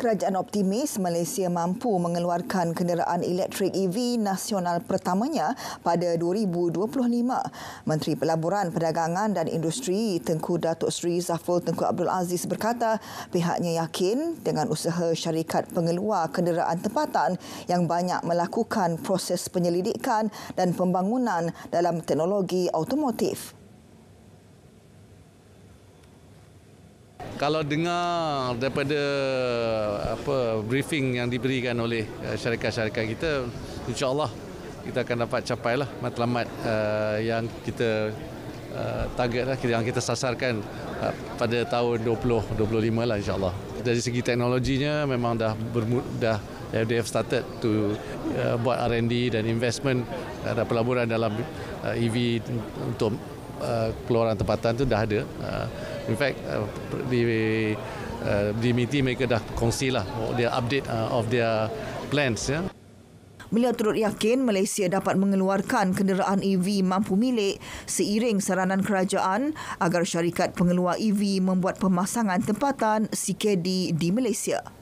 Kerajaan optimis Malaysia mampu mengeluarkan kenderaan elektrik EV nasional pertamanya pada 2025. Menteri Pelaburan, Perdagangan dan Industri Tengku Datuk Seri Zaful Tengku Abdul Aziz berkata pihaknya yakin dengan usaha syarikat pengeluar kenderaan tempatan yang banyak melakukan proses penyelidikan dan pembangunan dalam teknologi automotif. kalau dengar daripada apa briefing yang diberikan oleh eh, syarikat-syarikat kita insyaallah kita akan dapat capai lah matlamat uh, yang kita uh, lah, yang kita sasarkan uh, pada tahun 2025 lah insyaallah dari segi teknologinya memang dah bermud, dah they have started to uh, buat R&D dan investment ada uh, pelaburan dalam uh, EV untuk Uh, keluaran tempatan tu dah ada. Uh, in fact uh, di di meeting mereka dah kongsilah dia update of their plans ya. Beliau turut yakin Malaysia dapat mengeluarkan kenderaan EV mampu milik seiring saranan kerajaan agar syarikat pengeluar EV membuat pemasangan tempatan CKD di Malaysia.